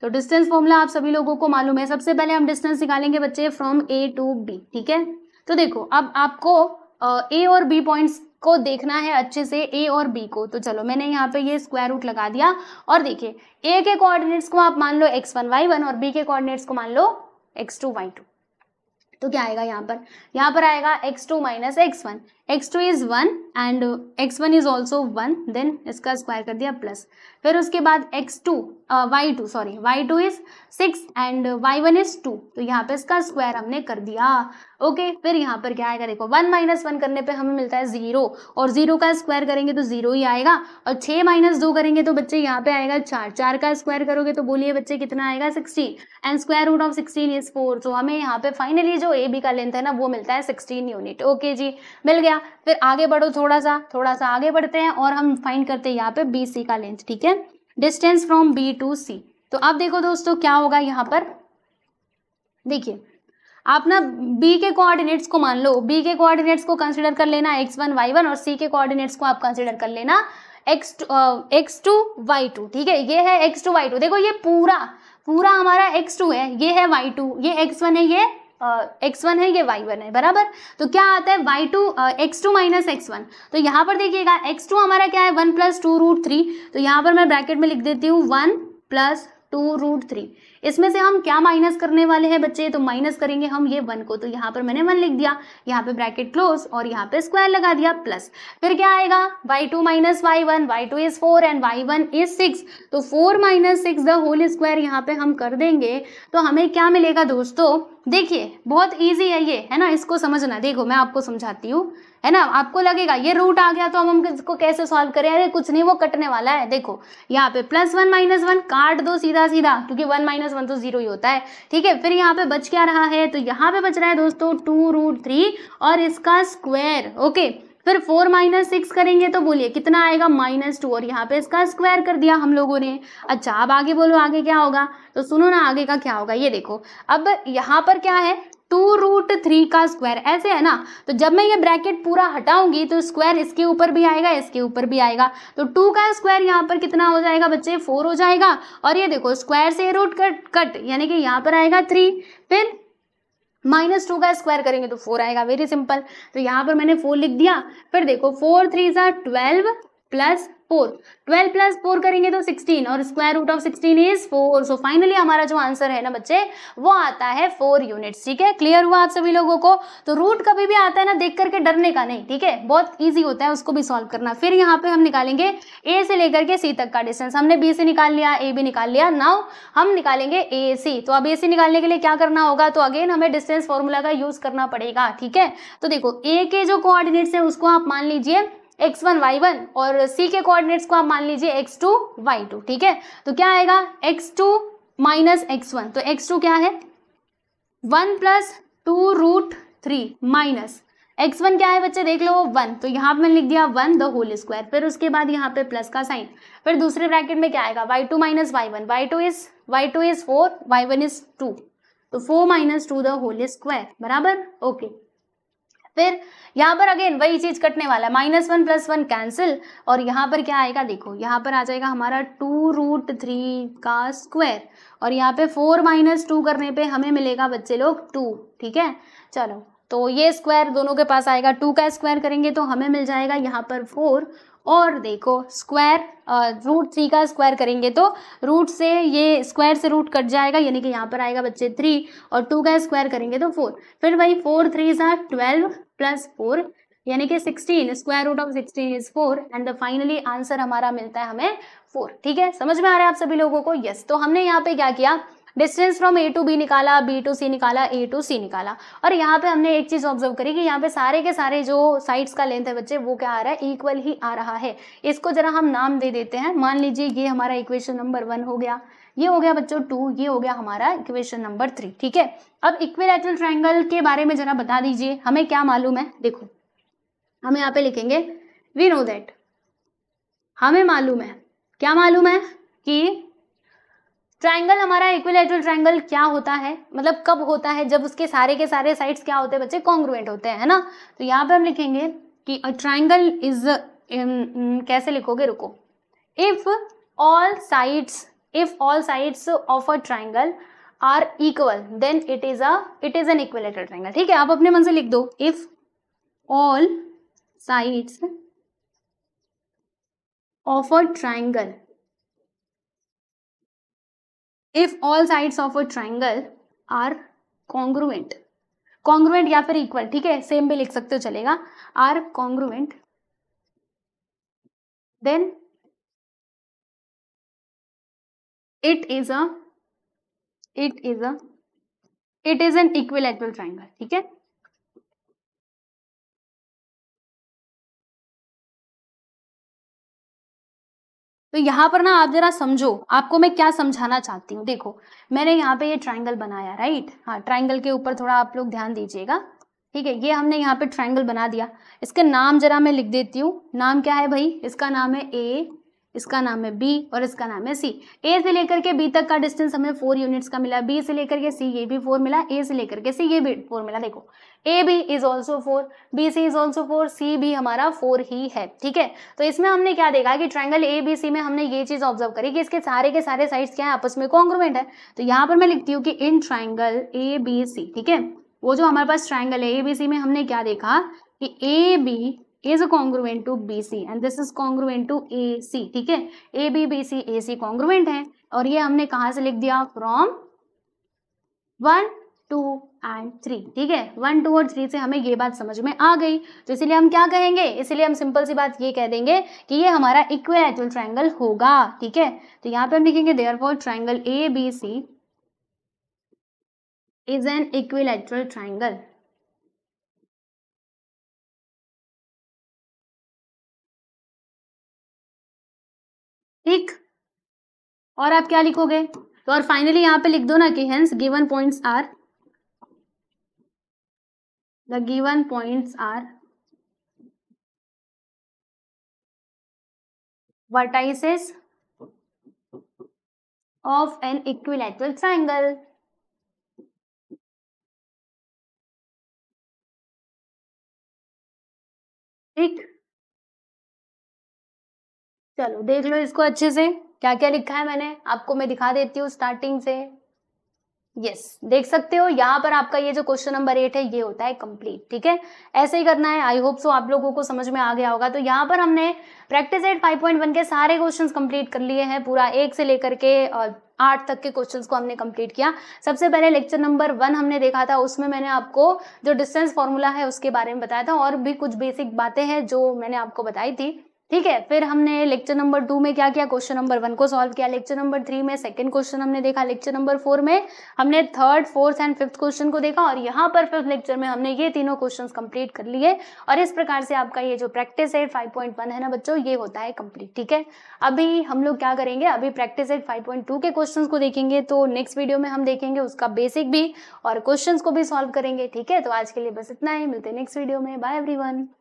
A: तो डिस्टेंस फॉर्मूला आप सभी लोगों को मालूम है सबसे पहले हम डिस्टेंस निकालेंगे बच्चे फ्रॉम ए टू बी ठीक है तो देखो अब आपको ए और बी पॉइंट्स को देखना है अच्छे से ए और बी को तो चलो मैंने यहाँ पे ये स्क्वायर रूट लगा दिया और देखिए ए के कोऑर्डिनेट्स को आप मान लो एक्स वन वाई वन और बी के कोऑर्डिनेट्स को मान लो एक्स टू वाई टू तो क्या आएगा यहाँ पर यहाँ पर आएगा x two minus x one x two is one and x one is also one then इसका स्क्वायर कर दिया प्लस फिर उसके बाद x two y two sorry y two is six and y one is two तो यहाँ पे इसका स्क्वायर हमने कर दिया ओके okay, फिर यहाँ पर क्या आएगा देखो वन माइनस वन करने पे हमें मिलता है ज़ीरो और ज़ीरो का स्क्वायर करेंगे तो ज़ीरो ही आएगा और छः माइनस दो करेंगे तो बच्चे यहाँ पे आएगा चार चार का स्क्वायर करोगे तो बोलिए बच्चे कितना आएगा sixteen and square root of sixteen is four तो हमें यहाँ पे फाइनली जो ए बी का लेंथ है ना वो मिलता है सिक्सटीन यूनिट ओके जी मिल गया गया फिर आगे बढ़ो थोड़ा सा थोड़ा सा आगे बढ़ते हैं और हम फाइंड करते हैं यहाँ पे बी सी का लेंथ ठीक है distance from B to C तो अब देखो दोस्तों क्या होगा यहाँ पर देखिए आप ना बी के कोऑर्डिनेट्स को मान लो बी के कोऑर्डिनेट्स को कंसिडर कर लेना एक्स वन वाई वन और सी के कोऑर्डिनेट्स को आप कंसिडर कर लेना x x two y two ठीक है ये है एक्स टू वाई टू देखो ये पूरा पूरा हमारा एक्स टू है ये है वाई टू ये एक्स वन है ये एक्स वन है ये वाई वन है बराबर तो क्या आता है y two x two minus x one तो यहाँ पर देखिएगा एक्स टू हमारा क्या है one plus two root three तो यहाँ पर मैं ब्रैकेट में लिख देती हूँ one plus two root three इसमें से हम क्या माइनस करने वाले हैं बच्चे तो माइनस करेंगे हम ये वन को तो यहाँ पर मैंने वन लिख दिया यहाँ पे ब्रैकेट क्लोज और यहाँ पे स्क्वायर लगा दिया प्लस फिर क्या आएगा y two minus y one y two is four and y one is six तो four minus six the whole square यहाँ पे हम कर देंगे तो हमें क्या मिलेगा दोस्तों देखिए बहुत ईजी है ये है ना इसको समझना देखो मैं आपको समझाती हूँ है ना आपको लगेगा ये रूट आ गया तो हम हम इसको कैसे सॉल्व करें अरे कुछ नहीं वो कटने वाला है देखो यहाँ पे प्लस वन माइनस वन काट दो सीधा सीधा क्योंकि वन माइनस माइनस वन तो जीरो ही होता है ठीक है फिर यहाँ पे बच क्या रहा है तो यहाँ पे बच रहा है दोस्तों टू रूट थ्री और इसका स्क्वायर ओके फिर फोर माइनस सिक्स करेंगे तो बोलिए कितना आएगा माइनस टू और यहाँ पे इसका स्क्वायर कर दिया हम लोगों ने अच्छा अब आगे बोलो आगे क्या होगा तो सुनो ना आगे का क्या होगा ये देखो अब यहाँ पर क्या है टू रूट थ्री का स्क्वायर ऐसे है ना तो जब मैं ये ब्रैकेट पूरा हटाऊंगी तो स्क्वायर इसके ऊपर भी आएगा इसके ऊपर भी आएगा तो टू का स्क्वायर यहाँ पर कितना हो जाएगा बच्चे फोर हो जाएगा और ये देखो स्क्वायर से रूट कट कट यानी कि यहाँ पर आएगा थ्री फिर माइनस टू का स्क्वायर करेंगे तो फोर आएगा वेरी सिंपल तो यहाँ पर मैंने फोर लिख दिया फिर देखो फोर थ्री सा twelve plus four twelve plus four करेंगे तो सिक्सटीन और square root of sixteen is four so finally हमारा जो आंसर है ना बच्चे वो आता है फोर यूनिट्स ठीक है क्लियर हुआ आप सभी लोगों को तो रूट कभी भी आता है ना देख करके डरने का नहीं ठीक है बहुत ईजी होता है उसको भी सॉल्व करना फिर यहाँ पे हम निकालेंगे ए से लेकर के सी तक का डिस्टेंस हमने बी से निकाल लिया ए भी निकाल लिया नाउ हम निकालेंगे ए सी तो अब ए सी निकालने के लिए क्या करना होगा तो अगेन हमें डिस्टेंस फॉर्मूला का यूज करना पड़ेगा ठीक है तो देखो ए के जो कोऑर्डिनेट्स है उसको आप मान लीजिए एक्स वन वाई वन और सी के कोऑर्डिनेट्स को आप मान लीजिए x2 y2 ठीक है तो क्या आएगा x2 टू माइनस एक्स तो x2 क्या है one plus two root three minus x one क्या है बच्चे देख लो वन तो यहाँ पे मैंने लिख दिया वन द होल स्क्वायर फिर उसके बाद यहाँ पे प्लस का साइन फिर दूसरे ब्रैकेट में क्या आएगा y two minus y one y two is y two is four y one is two तो four minus two the whole square बराबर ओके okay. फिर यहाँ पर अगेन वही चीज़ कटने वाला है minus one plus one cancel और यहाँ पर क्या आएगा देखो यहाँ पर आ जाएगा हमारा टू रूट थ्री का स्क्वायर और यहाँ पे फोर माइनस टू करने पे हमें मिलेगा बच्चे लोग टू ठीक है चलो तो ये स्क्वायर दोनों के पास आएगा टू का स्क्वायर करेंगे तो हमें मिल जाएगा यहाँ पर फोर और देखो स्क्वायर रूट थ्री का स्क्वायर करेंगे तो रूट से ये स्क्वायर से रूट कट जाएगा यानी कि यहाँ पर आएगा बच्चे थ्री और टू का स्क्वायर करेंगे तो फोर फिर वही फोर थ्री सा ट्वेल्व प्लस फोर यानी कि sixteen square root of sixteen is four and the finally answer हमारा मिलता है हमें फोर ठीक है समझ में आ रहा है आप सभी लोगों को यस yes. तो हमने यहाँ पे क्या किया distance from A to B निकाला बी टू सी निकाला ए टू सी निकाला और यहाँ पे हमने एक चीज़ ऑब्जर्व करी कि यहाँ पे सारे के सारे जो साइड्स का लेंथ है बच्चे वो क्या आ रहा है इक्वल ही आ रहा है इसको जरा हम नाम दे देते हैं मान लीजिए ये हमारा इक्वेशन नंबर वन हो गया ये हो गया बच्चों टू ये हो गया हमारा इक्वेशन नंबर थ्री ठीक है अब इक्विलेटरल ट्रायंगल के बारे में जरा बता दीजिए हमें क्या मालूम है देखो हम यहाँ पे लिखेंगे वी नो दैट हमें मालूम है क्या मालूम है कि ट्रायंगल हमारा इक्विलेटरल ट्रायंगल क्या होता है मतलब कब होता है जब उसके सारे के सारे साइड्स क्या होते हैं बच्चे कॉन्ग्रुएंट होते हैं है ना तो यहाँ पे हम लिखेंगे कि अ ट्रायंगल इज कैसे लिखोगे रुको if all sides if all sides of a triangle are equal then it is a it is an equilateral triangle ठीक है आप अपने मन से लिख दो if all sides of a triangle if all sides of a triangle are congruent congruent या फिर इक्वल ठीक है सेम भी लिख सकते हो
B: चलेगा are congruent then it is a it is a it is an equilateral triangle ठीक है तो यहां पर ना आप जरा समझो आपको मैं क्या समझाना चाहती हूँ देखो मैंने यहाँ पे ये ट्राइंगल
A: बनाया राइट हाँ ट्राइंगल के ऊपर थोड़ा आप लोग ध्यान दीजिएगा ठीक है ये हमने यहाँ पे ट्राइंगल बना दिया इसका नाम जरा मैं लिख देती हूँ नाम क्या है भाई इसका नाम है ए इसका नाम है बी और इसका नाम है सी ए से लेकर के बी तक का डिस्टेंस हमें फोर यूनिट्स का मिला बी से लेकर के सी ये भी फोर मिला ए से लेकर के सी ये भी फोर मिला देखो A B is also four B C is also four C भी हमारा फोर ही है ठीक है तो इसमें हमने क्या देखा कि ट्राइंगल ए बी सी में हमने ये चीज़ ऑब्जर्व करी कि इसके सारे के सारे साइड क्या है आपस में कॉन्ग्रोमेंट है तो यहाँ पर मैं लिखती हूँ कि इन ट्राइंगल ए बी सी ठीक है वो जो हमारे पास ट्राइंगल है ए बी सी में हमने क्या देखा कि A B is congruent to B C and this is congruent to A C ठीक है A B B C A C congruent है और ये हमने कहाँ से लिख दिया from one two and three ठीक है वन टू और थ्री से हमें ये बात समझ में आ गई तो इसीलिए हम क्या कहेंगे इसीलिए हम सिंपल सी बात ये कह देंगे कि ये हमारा इक्वल एक्चुअल ट्राइंगल होगा ठीक है तो यहाँ पे हम लिखेंगे therefore triangle A B C
B: is an equal triangle ठीक और आप क्या लिखोगे तो और फाइनली यहां पे लिख दो ना कि hence given points are the given points are vertices of an equilateral triangle. ठीक चलो देख लो इसको अच्छे से क्या क्या लिखा है मैंने आपको मैं दिखा देती हूँ स्टार्टिंग से
A: यस yes, देख सकते हो यहाँ पर आपका ये जो क्वेश्चन नंबर एट है ये होता है कंप्लीट ठीक है ऐसे ही करना है आई होप सो आप लोगों को समझ में आ गया होगा तो यहाँ पर हमने प्रैक्टिस एट 5.1 के सारे क्वेश्चंस कंप्लीट कर लिए हैं पूरा एक से लेकर के आठ तक के क्वेश्चंस को हमने कंप्लीट किया सबसे पहले लेक्चर नंबर वन हमने देखा था उसमें मैंने आपको जो डिस्टेंस फॉर्मूला है उसके बारे में बताया था और भी कुछ बेसिक बातें हैं जो मैंने आपको बताई थी ठीक है फिर हमने लेक्चर नंबर टू में क्या किया क्वेश्चन नंबर वन को सॉल्व किया लेक्चर नंबर थ्री में सेकंड क्वेश्चन हमने देखा लेक्चर नंबर फोर में हमने third fourth and fifth question को देखा और यहाँ पर फिफ्थ लेक्चर में हमने ये तीनों क्वेश्चंस कंप्लीट कर लिए और इस प्रकार से आपका ये जो practice eight five point one है ना बच्चों ये होता है कम्प्लीट ठीक है अभी हम लोग क्या करेंगे अभी practice eight five point two के क्वेश्चन को देखेंगे तो नेक्स्ट वीडियो में हम देखेंगे उसका
B: बेसिक भी और क्वेश्चन को भी सॉल्व करेंगे ठीक है तो आज के लिए बस इतना ही मिलते हैं नेक्स्ट वीडियो में बाय एवरी